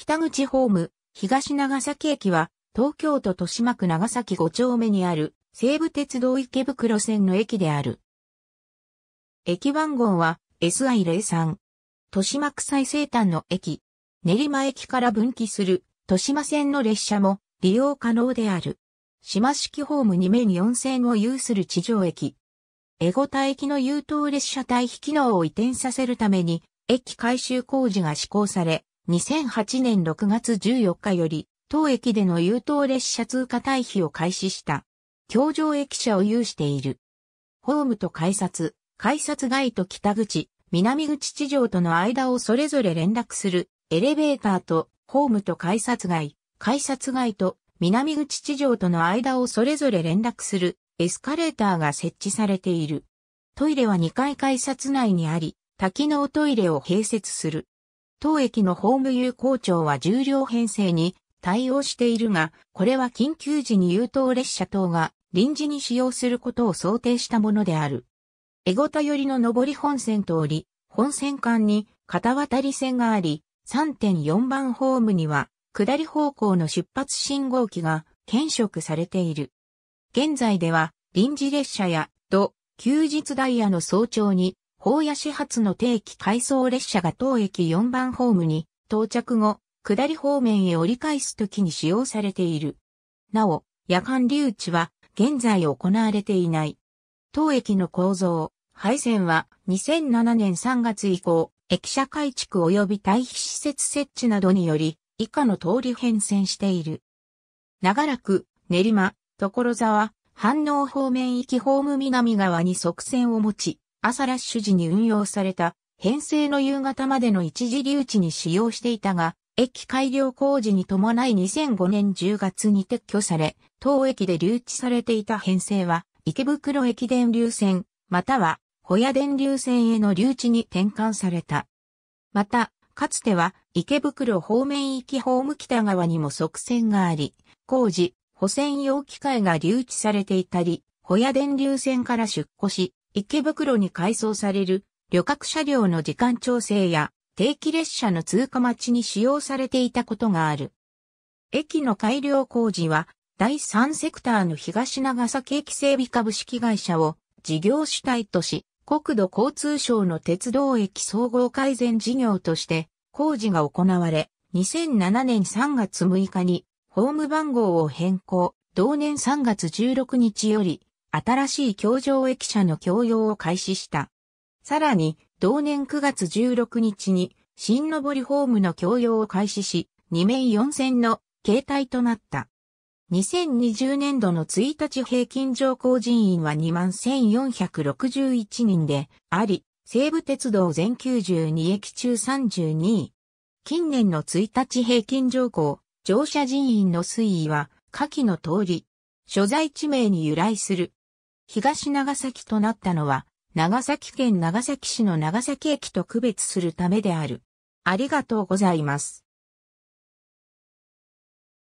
北口ホーム、東長崎駅は、東京都豊島区長崎5丁目にある、西武鉄道池袋線の駅である。駅番号は SI03。豊島区最西端の駅。練馬駅から分岐する豊島線の列車も利用可能である。島式ホーム2面4線を有する地上駅。江古田駅の優等列車対比機能を移転させるために、駅改修工事が施行され、2008年6月14日より、当駅での優等列車通過退避を開始した。京上駅舎を有している。ホームと改札、改札外と北口、南口地上との間をそれぞれ連絡する、エレベーターと、ホームと改札外、改札外と、南口地上との間をそれぞれ連絡する、エスカレーターが設置されている。トイレは2階改札内にあり、多機能トイレを併設する。当駅のホーム有効庁は重量編成に対応しているが、これは緊急時に優等列車等が臨時に使用することを想定したものである。江ゴタ寄りの上り本線通り、本線間に片渡り線があり、3.4番ホームには下り方向の出発信号機が検色されている。現在では臨時列車や土、休日ダイヤの早朝に法屋始発の定期回送列車が当駅4番ホームに到着後、下り方面へ折り返すときに使用されている。なお、夜間留置は現在行われていない。当駅の構造、配線は2007年3月以降、駅舎改築及び退避施設設置などにより、以下の通り変遷している。長らく、練馬、所沢、反応方面行きホーム南側に側線を持ち、朝ラッシュ時に運用された、編成の夕方までの一時留置に使用していたが、駅改良工事に伴い2005年10月に撤去され、当駅で留置されていた編成は、池袋駅電流線、または、保谷電流線への留置に転換された。また、かつては、池袋方面行きホーム北側にも側線があり、工事、保線用機械が留置されていたり、保谷電流線から出庫し、池袋に改装される旅客車両の時間調整や定期列車の通過待ちに使用されていたことがある。駅の改良工事は第三セクターの東長崎駅整備株式会社を事業主体とし、国土交通省の鉄道駅総合改善事業として工事が行われ、2007年3月6日にホーム番号を変更、同年3月16日より新しい橋上駅舎の供用を開始した。さらに、同年9月16日に、新登ホームの供用を開始し、2面4線の形態となった。2020年度の1日平均乗降人員は21,461人であり、西武鉄道全92駅中32位。近年の1日平均乗降、乗車人員の推移は、下記の通り、所在地名に由来する東長崎となったのは、長崎県長崎市の長崎駅と区別するためである。ありがとうございます。